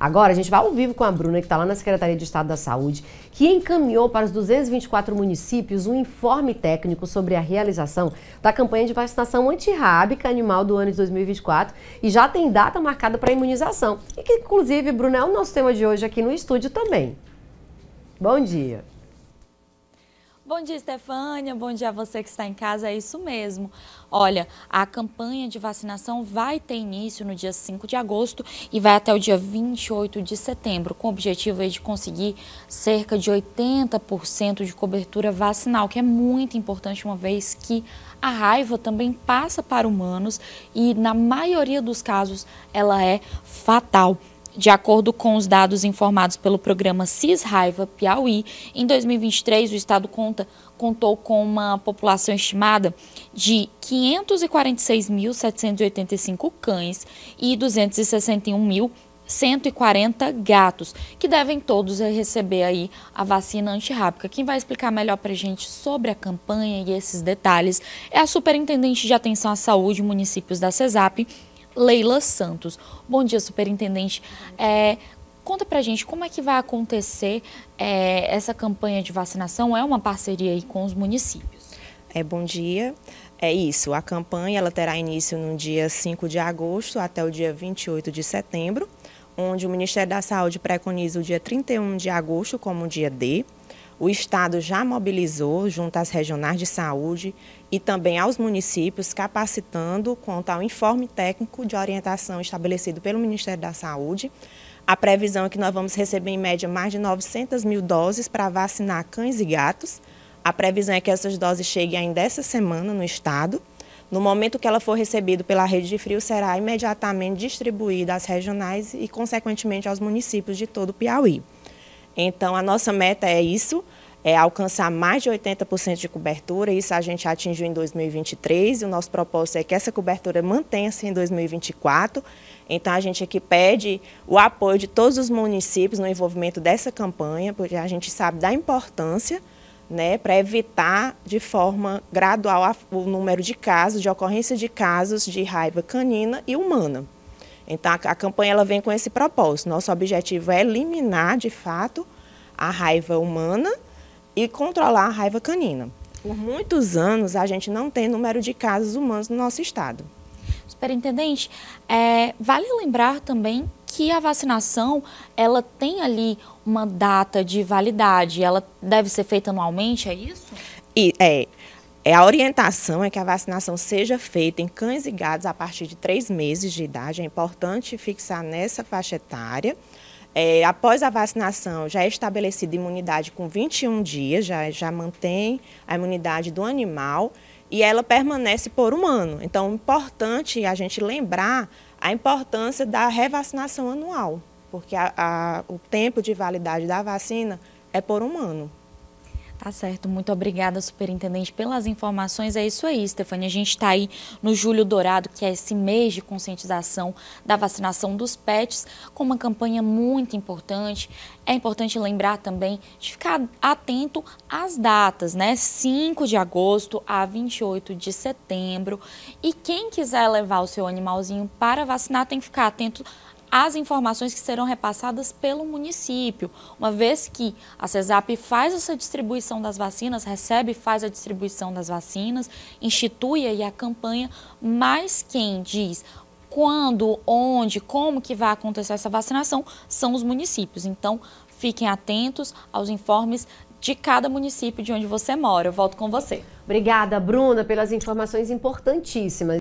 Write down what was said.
Agora a gente vai ao vivo com a Bruna, que está lá na Secretaria de Estado da Saúde, que encaminhou para os 224 municípios um informe técnico sobre a realização da campanha de vacinação antirrábica animal do ano de 2024 e já tem data marcada para imunização. E que, inclusive, Bruna, é o nosso tema de hoje aqui no estúdio também. Bom dia. Bom dia, Estefânia. Bom dia a você que está em casa. É isso mesmo. Olha, a campanha de vacinação vai ter início no dia 5 de agosto e vai até o dia 28 de setembro, com o objetivo de conseguir cerca de 80% de cobertura vacinal, que é muito importante, uma vez que a raiva também passa para humanos e, na maioria dos casos, ela é fatal. De acordo com os dados informados pelo programa Cisraiva Piauí, em 2023 o estado conta contou com uma população estimada de 546.785 cães e 261.140 gatos, que devem todos receber aí a vacina antirrábica. Quem vai explicar melhor para a gente sobre a campanha e esses detalhes é a Superintendente de Atenção à Saúde Municípios da CESAP, Leila Santos. Bom dia, superintendente. É, conta pra gente como é que vai acontecer é, essa campanha de vacinação, é uma parceria aí com os municípios. É, bom dia. É isso, a campanha ela terá início no dia 5 de agosto até o dia 28 de setembro, onde o Ministério da Saúde preconiza o dia 31 de agosto como dia D o Estado já mobilizou, junto às regionais de saúde e também aos municípios, capacitando quanto ao informe técnico de orientação estabelecido pelo Ministério da Saúde. A previsão é que nós vamos receber, em média, mais de 900 mil doses para vacinar cães e gatos. A previsão é que essas doses cheguem ainda essa semana no Estado. No momento que ela for recebida pela rede de frio, será imediatamente distribuída às regionais e, consequentemente, aos municípios de todo o Piauí. Então, a nossa meta é isso, é alcançar mais de 80% de cobertura, isso a gente atingiu em 2023, e o nosso propósito é que essa cobertura mantenha-se em 2024. Então, a gente aqui pede o apoio de todos os municípios no envolvimento dessa campanha, porque a gente sabe da importância né, para evitar de forma gradual o número de casos, de ocorrência de casos de raiva canina e humana. Então, a, a campanha ela vem com esse propósito. Nosso objetivo é eliminar, de fato, a raiva humana e controlar a raiva canina. Por muitos anos, a gente não tem número de casos humanos no nosso estado. Superintendente, é, vale lembrar também que a vacinação ela tem ali uma data de validade, ela deve ser feita anualmente, é isso? E, é. É, a orientação é que a vacinação seja feita em cães e gatos a partir de três meses de idade. É importante fixar nessa faixa etária. É, após a vacinação, já é estabelecida imunidade com 21 dias, já, já mantém a imunidade do animal e ela permanece por um ano. Então, é importante a gente lembrar a importância da revacinação anual, porque a, a, o tempo de validade da vacina é por um ano. Tá certo, muito obrigada, superintendente, pelas informações. É isso aí, Stefania. A gente está aí no Julho Dourado, que é esse mês de conscientização da vacinação dos pets, com uma campanha muito importante. É importante lembrar também de ficar atento às datas, né? 5 de agosto a 28 de setembro. E quem quiser levar o seu animalzinho para vacinar tem que ficar atento as informações que serão repassadas pelo município, uma vez que a CESAP faz essa distribuição das vacinas, recebe e faz a distribuição das vacinas, institui aí a campanha, mas quem diz quando, onde, como que vai acontecer essa vacinação são os municípios. Então, fiquem atentos aos informes de cada município de onde você mora. Eu volto com você. Obrigada, Bruna, pelas informações importantíssimas.